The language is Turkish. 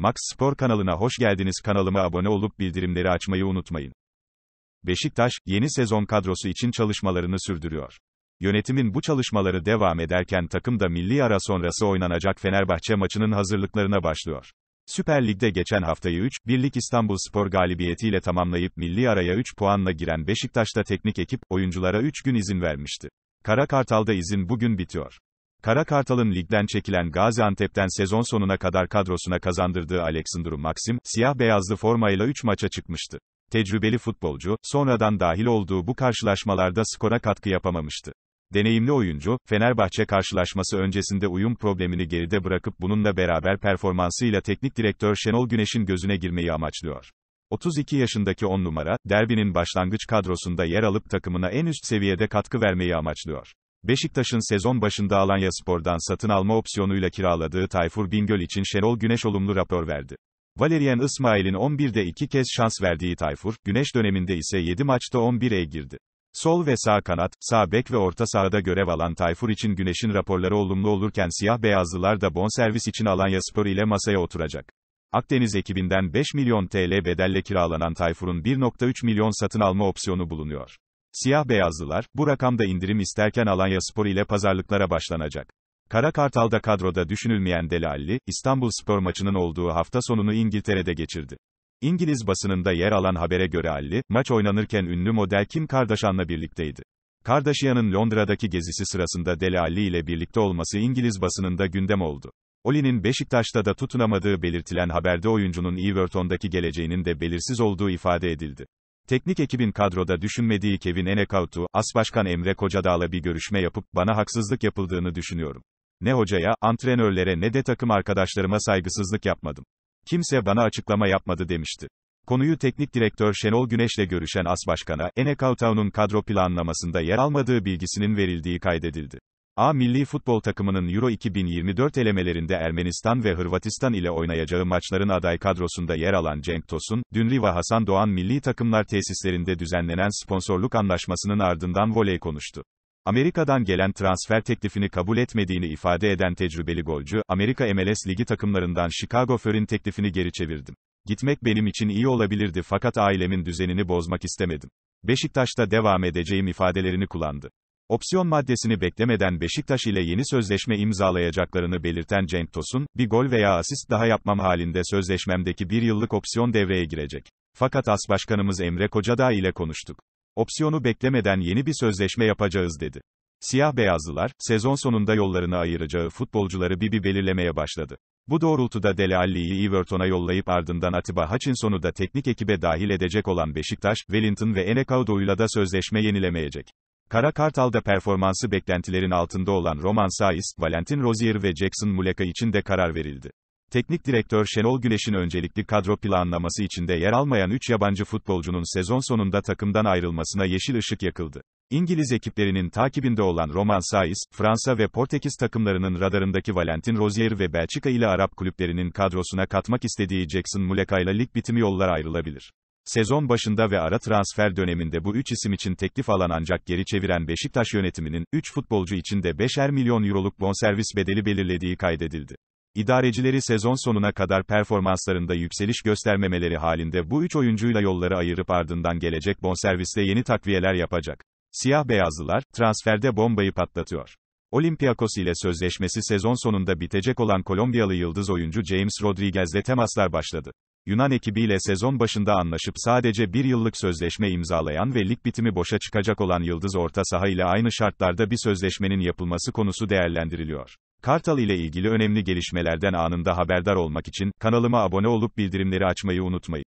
Max Spor kanalına hoş geldiniz. Kanalıma abone olup bildirimleri açmayı unutmayın. Beşiktaş, yeni sezon kadrosu için çalışmalarını sürdürüyor. Yönetimin bu çalışmaları devam ederken takım da milli ara sonrası oynanacak Fenerbahçe maçının hazırlıklarına başlıyor. Süper Lig'de geçen haftayı 3 birlik İstanbul Spor galibiyetiyle tamamlayıp milli araya 3 puanla giren Beşiktaş'ta teknik ekip, oyunculara 3 gün izin vermişti. Kara Kartal'da izin bugün bitiyor. Kara Kartal'ın ligden çekilen Gaziantep'ten sezon sonuna kadar kadrosuna kazandırdığı Alexander Maxim, siyah-beyazlı formayla 3 maça çıkmıştı. Tecrübeli futbolcu, sonradan dahil olduğu bu karşılaşmalarda skora katkı yapamamıştı. Deneyimli oyuncu, Fenerbahçe karşılaşması öncesinde uyum problemini geride bırakıp bununla beraber performansıyla teknik direktör Şenol Güneş'in gözüne girmeyi amaçlıyor. 32 yaşındaki 10 numara, derbinin başlangıç kadrosunda yer alıp takımına en üst seviyede katkı vermeyi amaçlıyor. Beşiktaş'ın sezon başında Alanya Spor'dan satın alma opsiyonuyla kiraladığı Tayfur Bingöl için Şenol Güneş olumlu rapor verdi. Valerian İsmail'in 11'de 2 kez şans verdiği Tayfur, Güneş döneminde ise 7 maçta 11'e girdi. Sol ve sağ kanat, sağ bek ve orta sahada görev alan Tayfur için Güneş'in raporları olumlu olurken siyah beyazlılar da bonservis için Alanya Spor ile masaya oturacak. Akdeniz ekibinden 5 milyon TL bedelle kiralanan Tayfur'un 1.3 milyon satın alma opsiyonu bulunuyor. Siyah beyazlılar, bu rakamda indirim isterken Alanya Spor ile pazarlıklara başlanacak. Kara Kartal'da kadroda düşünülmeyen Delalli, İstanbul Spor maçının olduğu hafta sonunu İngiltere'de geçirdi. İngiliz basınında yer alan habere göre Ali, maç oynanırken ünlü model Kim Kardashian'la birlikteydi. Kardashian'ın Londra'daki gezisi sırasında Dele Alli ile birlikte olması İngiliz basınında gündem oldu. Oli'nin Beşiktaş'ta da tutunamadığı belirtilen haberde oyuncunun Everton'daki geleceğinin de belirsiz olduğu ifade edildi. Teknik ekibin kadroda düşünmediği Kevin Enekautu, As Emre Kocadağ'la bir görüşme yapıp, bana haksızlık yapıldığını düşünüyorum. Ne hocaya, antrenörlere ne de takım arkadaşlarıma saygısızlık yapmadım. Kimse bana açıklama yapmadı demişti. Konuyu teknik direktör Şenol Güneş'le görüşen As Enekautunun kadro planlamasında yer almadığı bilgisinin verildiği kaydedildi. A milli futbol takımının Euro 2024 elemelerinde Ermenistan ve Hırvatistan ile oynayacağı maçların aday kadrosunda yer alan Cenk Tosun, dün Riva Hasan Doğan milli takımlar tesislerinde düzenlenen sponsorluk anlaşmasının ardından voley konuştu. Amerika'dan gelen transfer teklifini kabul etmediğini ifade eden tecrübeli golcü, Amerika MLS Ligi takımlarından Chicago Föhrin teklifini geri çevirdim. Gitmek benim için iyi olabilirdi fakat ailemin düzenini bozmak istemedim. Beşiktaş'ta devam edeceğim ifadelerini kullandı. Opsiyon maddesini beklemeden Beşiktaş ile yeni sözleşme imzalayacaklarını belirten Cenk Tosun, bir gol veya asist daha yapmam halinde sözleşmemdeki bir yıllık opsiyon devreye girecek. Fakat As Başkanımız Emre Kocadağ ile konuştuk. Opsiyonu beklemeden yeni bir sözleşme yapacağız dedi. Siyah beyazlılar, sezon sonunda yollarını ayıracağı futbolcuları bir bir belirlemeye başladı. Bu doğrultuda Dele Alli'yi Everton'a yollayıp ardından Atiba Hutchinson'u da teknik ekibe dahil edecek olan Beşiktaş, Wellington ve Enekaudo'yla da sözleşme yenilemeyecek. Kara Kartal'da performansı beklentilerin altında olan Roman Saiz, Valentin Rozier ve Jackson Muleka için de karar verildi. Teknik direktör Şenol Güneş'in öncelikli kadro planlaması içinde yer almayan 3 yabancı futbolcunun sezon sonunda takımdan ayrılmasına yeşil ışık yakıldı. İngiliz ekiplerinin takibinde olan Roman Saiz, Fransa ve Portekiz takımlarının radarındaki Valentin Rozier ve Belçika ile Arap kulüplerinin kadrosuna katmak istediği Jackson Muleka ile lig bitimi yollar ayrılabilir. Sezon başında ve ara transfer döneminde bu 3 isim için teklif alan ancak geri çeviren Beşiktaş yönetiminin 3 futbolcu için de 5'er milyon euroluk bonservis bedeli belirlediği kaydedildi. İdarecileri sezon sonuna kadar performanslarında yükseliş göstermemeleri halinde bu üç oyuncuyla yolları ayırıp ardından gelecek bonservisle yeni takviyeler yapacak. Siyah beyazlılar, transferde bombayı patlatıyor. Olympiakos ile sözleşmesi sezon sonunda bitecek olan Kolombiyalı yıldız oyuncu James Rodriguez'le temaslar başladı. Yunan ekibiyle sezon başında anlaşıp sadece bir yıllık sözleşme imzalayan ve lig bitimi boşa çıkacak olan Yıldız orta saha ile aynı şartlarda bir sözleşmenin yapılması konusu değerlendiriliyor. Kartal ile ilgili önemli gelişmelerden anında haberdar olmak için kanalıma abone olup bildirimleri açmayı unutmayın.